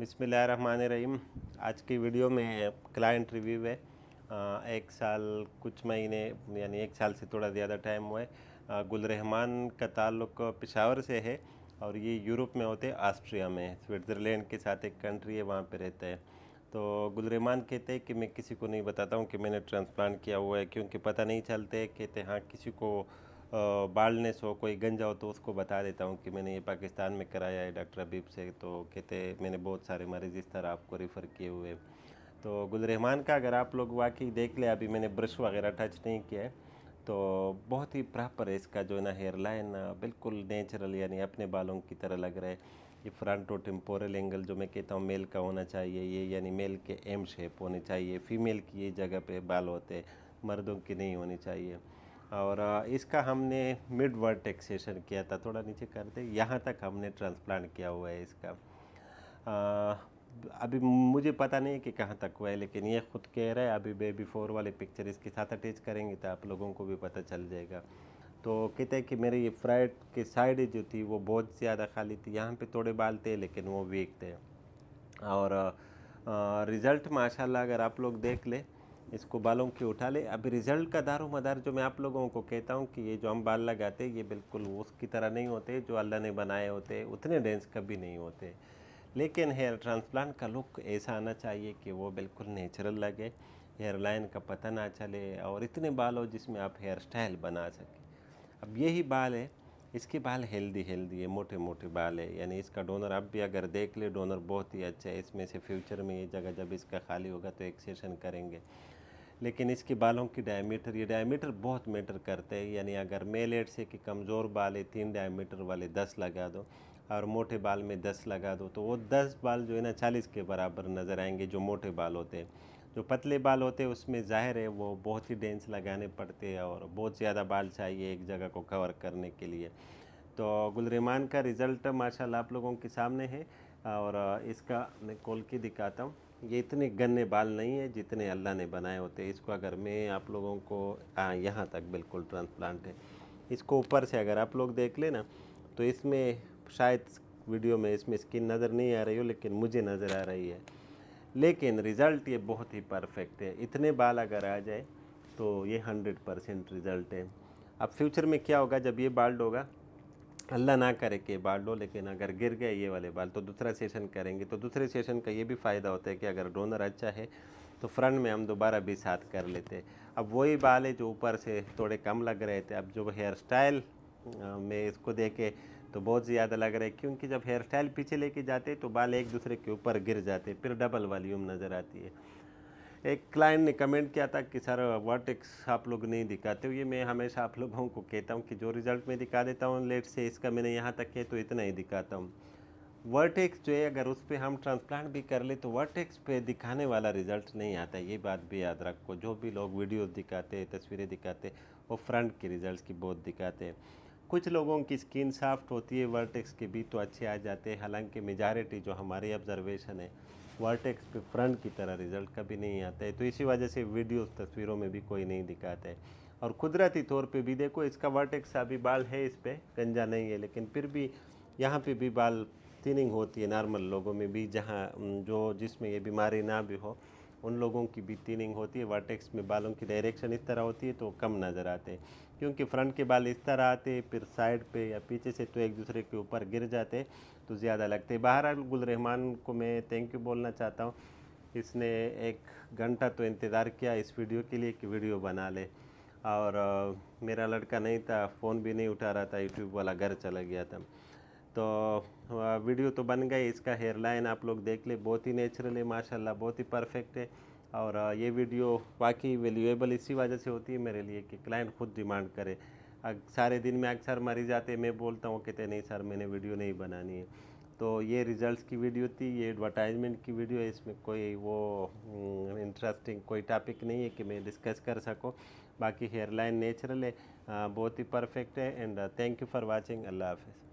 रहीम आज की वीडियो में क्लाइंट रिव्यू है एक साल कुछ महीने यानी एक साल से थोड़ा ज़्यादा टाइम हुआ है गुल रहमान का ताल्लुक पिशावर से है और ये यूरोप में होते हैं ऑस्ट्रिया में स्विट्ज़रलैंड के साथ एक कंट्री है वहाँ पे रहता है तो गुल रहमान कहते हैं कि मैं किसी को नहीं बताता हूँ कि मैंने ट्रांसप्लांट किया हुआ है क्योंकि पता नहीं चलते कहते हाँ किसी को बालनेस हो कोई गंजा हो तो उसको बता देता हूँ कि मैंने ये पाकिस्तान में कराया है डॉक्टर अबीब से तो कहते मैंने बहुत सारे मरीज़ इस तरह आपको रेफ़र किए हुए तो गुलरहमान का अगर आप लोग वाकई देख ले अभी मैंने ब्रश वगैरह टच नहीं किया है तो बहुत ही प्रॉपर है इसका जो है ना हेयर लाइन बिल्कुल नेचुरल यानी अपने बालों की तरह लग रहा है ये फ्रंट और टेम्पोरल एंगल जो मैं कहता हूँ मेल का होना चाहिए ये यानी मेल के एम शेप होने चाहिए फीमेल की ये जगह पे बाल होते मर्दों की नहीं होनी चाहिए और इसका हमने मिड वर्ड टैक्सेशन किया था थोड़ा नीचे करते यहाँ तक हमने ट्रांसप्लांट किया हुआ है इसका आ, अभी मुझे पता नहीं कि कहाँ तक हुआ है लेकिन ये खुद कह रहा है अभी बेबी फोर वाले पिक्चर इसके साथ अटैच करेंगे तो आप लोगों को भी पता चल जाएगा तो कहते हैं कि मेरे ये फ्राइड के साइड जो थी वो बहुत ज़्यादा खाली थी यहाँ पे थोड़े बाल थे लेकिन वो वीक थे और आ, रिज़ल्ट माशाल्लाह अगर आप लोग देख लें इसको बालों के उठा ले अभी रिज़ल्ट का दारो मदार जो मैं आप लोगों को कहता हूँ कि ये जो हम बाल लगाते ये बिल्कुल उसकी तरह नहीं होते जो अल्लाह ने बनाए होते उतने डेंस कभी नहीं होते लेकिन हेयर ट्रांसप्लांट का लुक ऐसा आना चाहिए कि वो बिल्कुल नेचुरल लगे हेयर लाइन का पता ना चले और इतने बाल हो जिसमें आप हेयर स्टाइल बना सकें अब यही बाल है इसके बाल हेल्दी हेल्दी है मोटे मोटे बाल है यानी इसका डोनर अब भी अगर देख ले डोनर बहुत ही अच्छा है इसमें से फ्यूचर में ये जगह जब इसका खाली होगा तो एक्सेशन करेंगे लेकिन इसके बालों की डायमीटर ये डायमीटर बहुत मैटर करते हैं यानी अगर एड से कि कमज़ोर बाल है तीन डायमीटर वाले दस लगा दो और मोटे बाल में दस लगा दो तो वो दस बाल जो है ना चालीस के बराबर नज़र आएंगे जो मोटे बाल होते हैं जो पतले बाल होते हैं उसमें ज़ाहिर है वो बहुत ही डेंस लगाने पड़ते हैं और बहुत ज़्यादा बाल चाहिए एक जगह को कवर करने के लिए तो गुलरमान का रिज़ल्ट माशाल्लाह आप लोगों के सामने है और इसका मैं खोल के दिखाता हूँ ये इतने गन्ने बाल नहीं है जितने अल्लाह ने बनाए होते हैं इसको अगर मैं आप लोगों को यहाँ तक बिल्कुल ट्रांसप्लांट है इसको ऊपर से अगर आप लोग देख लेना तो इसमें शायद वीडियो में इसमें स्किन नज़र नहीं आ रही हो लेकिन मुझे नज़र आ रही है लेकिन रिज़ल्ट ये बहुत ही परफेक्ट है इतने बाल अगर आ जाए तो ये हंड्रेड परसेंट रिज़ल्ट है अब फ्यूचर में क्या होगा जब ये बाल्ड होगा अल्लाह ना करे कि बाल लो लेकिन अगर गिर गए ये वाले बाल तो दूसरा सेशन करेंगे तो दूसरे सेशन का ये भी फ़ायदा होता है कि अगर डोनर अच्छा है तो फ्रंट में हम दोबारा भी साथ कर लेते अब वही बाल है जो ऊपर से थोड़े कम लग रहे थे अब जो हेयर स्टाइल में इसको देखे तो बहुत ज़्यादा लग रहा है क्योंकि जब हेयर स्टाइल पीछे लेके जाते तो बाल एक दूसरे के ऊपर गिर जाते फिर डबल वॉल्यूम नज़र आती है एक क्लाइंट ने कमेंट किया था कि सर वर्टेक्स आप लोग नहीं दिखाते हो ये मैं हमेशा आप लोगों को कहता हूँ कि जो रिज़ल्ट मैं दिखा देता हूँ लेट से इसका मैंने यहाँ तक किया तो इतना ही दिखाता हूँ वर्टेक्स जो है अगर उस पर हम ट्रांसप्लांट भी कर ले तो वर्टेक्स पे दिखाने वाला रिजल्ट नहीं आता ये बात भी याद रखो जो भी लोग वीडियोस दिखाते हैं तस्वीरें दिखाते वो फ्रंट के रिजल्ट्स की बहुत दिखाते हैं कुछ लोगों की स्किन सॉफ्ट होती है वर्टेक्स के भी तो अच्छे आ जाते हैं हालांकि मेजॉरिटी जो हमारी ऑब्जर्वेशन है वर्टेक्स पे फ्रंट की तरह रिज़ल्ट कभी नहीं आता है तो इसी वजह से वीडियो तस्वीरों में भी कोई नहीं दिखाता है और कुदरती तौर पे भी देखो इसका वर्टेक्स अभी बाल है इस पर गंजा नहीं है लेकिन फिर भी यहाँ पे भी बाल थिनिंग होती है नॉर्मल लोगों में भी जहाँ जो जिसमें ये बीमारी ना भी हो उन लोगों की भी तीनिंग होती है वर्टेक्स में बालों की डायरेक्शन इस तरह होती है तो कम नज़र आते हैं क्योंकि फ्रंट के बाल इस तरह आते फिर साइड पे या पीछे से तो एक दूसरे के ऊपर गिर जाते तो ज़्यादा लगते बहरहाल गुल रहमान को मैं थैंक यू बोलना चाहता हूँ इसने एक घंटा तो इंतज़ार किया इस वीडियो के लिए कि वीडियो बना ले और मेरा लड़का नहीं था फ़ोन भी नहीं उठा रहा था यूट्यूब वाला घर चला गया था तो वीडियो तो बन गई इसका हेयरलाइन आप लोग देख ले बहुत ही नेचुरल है माशाल्लाह बहुत ही परफेक्ट है और ये वीडियो वाकई वैल्यूएबल इसी वजह से होती है मेरे लिए कि क्लाइंट खुद डिमांड करे सारे दिन में अक्सर मरी जाते मैं बोलता हूँ कहते नहीं सर मैंने वीडियो नहीं बनानी है तो ये रिज़ल्ट की वीडियो थी ये एडवर्टाइजमेंट की वीडियो है इसमें कोई वो इंटरेस्टिंग हम्म, कोई टॉपिक नहीं है कि मैं डिस्कस कर सकूँ बाकी हेयरलाइन नेचुरल है बहुत ही परफेक्ट है and thank you for watching अल्लाह हाफिज़